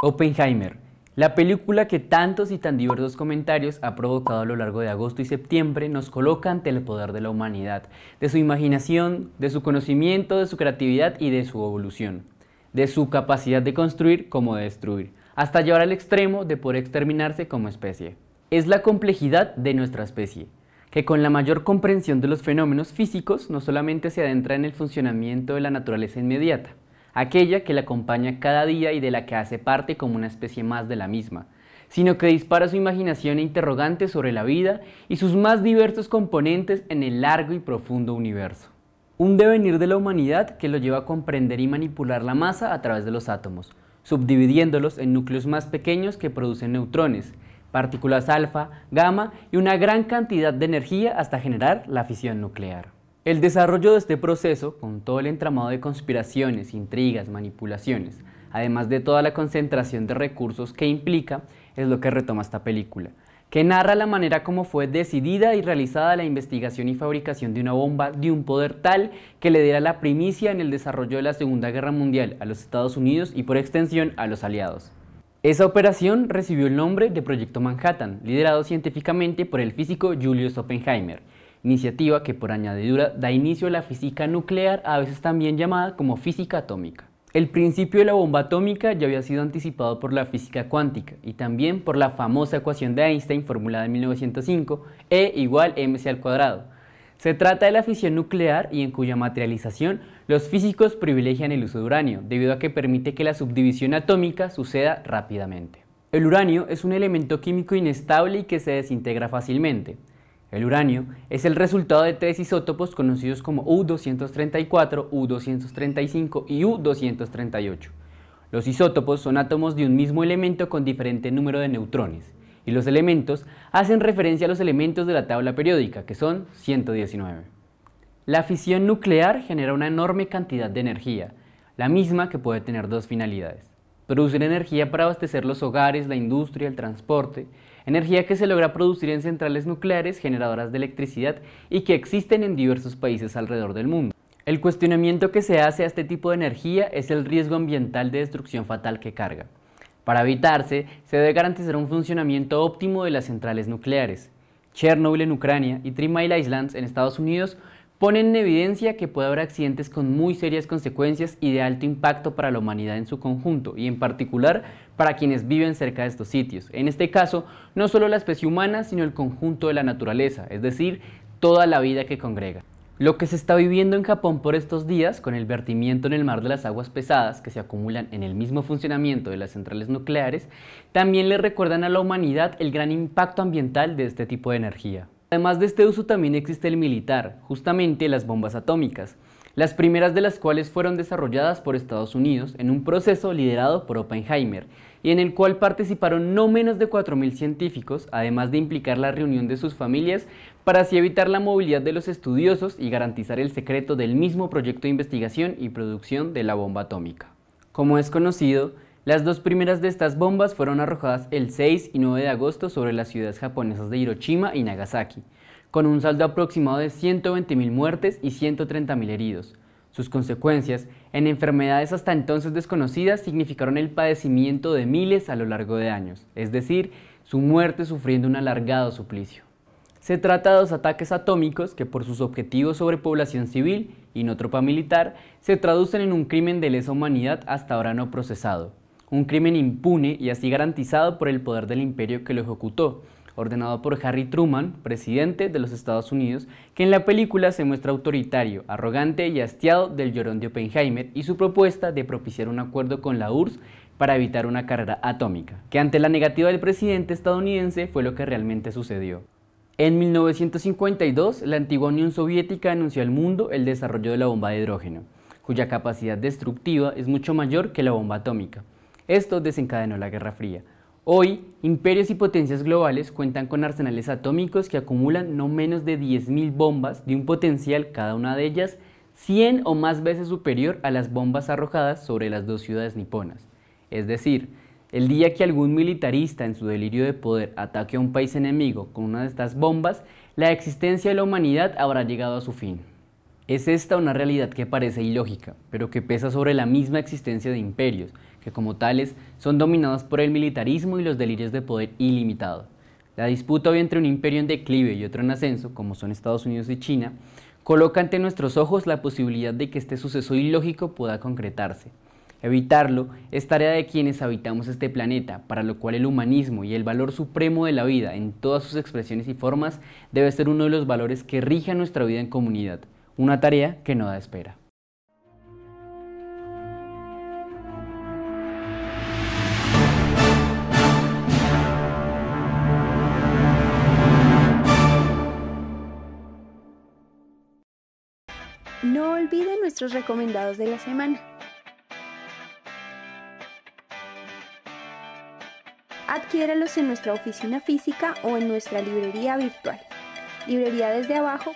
Oppenheimer, la película que tantos y tan diversos comentarios ha provocado a lo largo de agosto y septiembre nos coloca ante el poder de la humanidad, de su imaginación, de su conocimiento, de su creatividad y de su evolución, de su capacidad de construir como de destruir, hasta llevar al extremo de poder exterminarse como especie. Es la complejidad de nuestra especie, que con la mayor comprensión de los fenómenos físicos no solamente se adentra en el funcionamiento de la naturaleza inmediata, aquella que la acompaña cada día y de la que hace parte como una especie más de la misma, sino que dispara su imaginación e interrogantes sobre la vida y sus más diversos componentes en el largo y profundo universo. Un devenir de la humanidad que lo lleva a comprender y manipular la masa a través de los átomos, subdividiéndolos en núcleos más pequeños que producen neutrones, partículas alfa, gamma y una gran cantidad de energía hasta generar la fisión nuclear. El desarrollo de este proceso, con todo el entramado de conspiraciones, intrigas, manipulaciones, además de toda la concentración de recursos que implica, es lo que retoma esta película, que narra la manera como fue decidida y realizada la investigación y fabricación de una bomba de un poder tal que le diera la primicia en el desarrollo de la Segunda Guerra Mundial a los Estados Unidos y por extensión a los aliados. Esa operación recibió el nombre de Proyecto Manhattan, liderado científicamente por el físico Julius Oppenheimer, iniciativa que por añadidura da inicio a la física nuclear, a veces también llamada como física atómica. El principio de la bomba atómica ya había sido anticipado por la física cuántica y también por la famosa ecuación de Einstein formulada en 1905, E igual mc al cuadrado. Se trata de la fisión nuclear y en cuya materialización los físicos privilegian el uso de uranio, debido a que permite que la subdivisión atómica suceda rápidamente. El uranio es un elemento químico inestable y que se desintegra fácilmente. El uranio es el resultado de tres isótopos conocidos como U234, U235 y U238. Los isótopos son átomos de un mismo elemento con diferente número de neutrones, y los elementos hacen referencia a los elementos de la tabla periódica, que son 119. La fisión nuclear genera una enorme cantidad de energía, la misma que puede tener dos finalidades. Producir energía para abastecer los hogares, la industria, el transporte, energía que se logra producir en centrales nucleares generadoras de electricidad y que existen en diversos países alrededor del mundo. El cuestionamiento que se hace a este tipo de energía es el riesgo ambiental de destrucción fatal que carga. Para evitarse, se debe garantizar un funcionamiento óptimo de las centrales nucleares. Chernobyl en Ucrania y Three Mile Islands en Estados Unidos ponen en evidencia que puede haber accidentes con muy serias consecuencias y de alto impacto para la humanidad en su conjunto, y en particular para quienes viven cerca de estos sitios. En este caso, no solo la especie humana, sino el conjunto de la naturaleza, es decir, toda la vida que congrega. Lo que se está viviendo en Japón por estos días, con el vertimiento en el mar de las aguas pesadas que se acumulan en el mismo funcionamiento de las centrales nucleares, también le recuerdan a la humanidad el gran impacto ambiental de este tipo de energía. Además de este uso también existe el militar, justamente las bombas atómicas, las primeras de las cuales fueron desarrolladas por Estados Unidos en un proceso liderado por Oppenheimer, y en el cual participaron no menos de 4.000 científicos, además de implicar la reunión de sus familias para así evitar la movilidad de los estudiosos y garantizar el secreto del mismo proyecto de investigación y producción de la bomba atómica. Como es conocido, las dos primeras de estas bombas fueron arrojadas el 6 y 9 de agosto sobre las ciudades japonesas de Hiroshima y Nagasaki, con un saldo aproximado de 120.000 muertes y 130.000 heridos. Sus consecuencias, en enfermedades hasta entonces desconocidas, significaron el padecimiento de miles a lo largo de años, es decir, su muerte sufriendo un alargado suplicio. Se trata de dos ataques atómicos que por sus objetivos sobre población civil y no tropa militar se traducen en un crimen de lesa humanidad hasta ahora no procesado, un crimen impune y así garantizado por el poder del imperio que lo ejecutó, ordenado por Harry Truman, presidente de los Estados Unidos, que en la película se muestra autoritario, arrogante y hastiado del llorón de Oppenheimer y su propuesta de propiciar un acuerdo con la URSS para evitar una carrera atómica, que ante la negativa del presidente estadounidense fue lo que realmente sucedió. En 1952, la antigua Unión Soviética anunció al mundo el desarrollo de la bomba de hidrógeno, cuya capacidad destructiva es mucho mayor que la bomba atómica. Esto desencadenó la Guerra Fría. Hoy, imperios y potencias globales cuentan con arsenales atómicos que acumulan no menos de 10.000 bombas de un potencial, cada una de ellas, 100 o más veces superior a las bombas arrojadas sobre las dos ciudades niponas. Es decir, el día que algún militarista en su delirio de poder ataque a un país enemigo con una de estas bombas, la existencia de la humanidad habrá llegado a su fin. Es esta una realidad que parece ilógica, pero que pesa sobre la misma existencia de imperios, que como tales son dominados por el militarismo y los delirios de poder ilimitado. La disputa hoy entre un imperio en declive y otro en ascenso, como son Estados Unidos y China, coloca ante nuestros ojos la posibilidad de que este suceso ilógico pueda concretarse. Evitarlo es tarea de quienes habitamos este planeta, para lo cual el humanismo y el valor supremo de la vida en todas sus expresiones y formas debe ser uno de los valores que rija nuestra vida en comunidad una tarea que no da espera. No olviden nuestros recomendados de la semana. Adquiéralos en nuestra oficina física o en nuestra librería virtual. Librería desde abajo